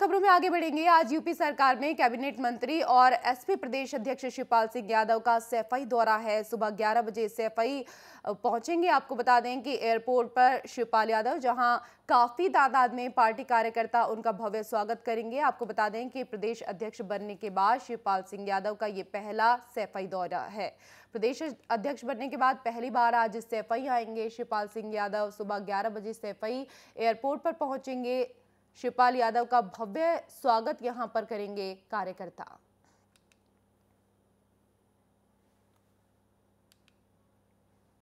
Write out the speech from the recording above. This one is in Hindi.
खबरों में आगे बढ़ेंगे आज यूपी सरकार में कैबिनेट मंत्री और एसपी प्रदेश अध्यक्ष शिवपाल सिंह यादव का सैफई दौरा है सुबह 11 बजे सेफाई पहुंचेंगे आपको बता दें कि एयरपोर्ट पर शिवपाल यादव जहां काफी तादाद में पार्टी कार्यकर्ता उनका भव्य स्वागत करेंगे आपको बता दें कि प्रदेश अध्यक्ष बनने के बाद शिवपाल सिंह यादव का ये पहला सैफई दौरा है प्रदेश अध्यक्ष बनने के बाद पहली बार आज सेफई आएंगे शिवपाल सिंह यादव सुबह ग्यारह बजे सेफई एयरपोर्ट पर पहुंचेंगे शिवपाल यादव का भव्य स्वागत यहां पर करेंगे कार्यकर्ता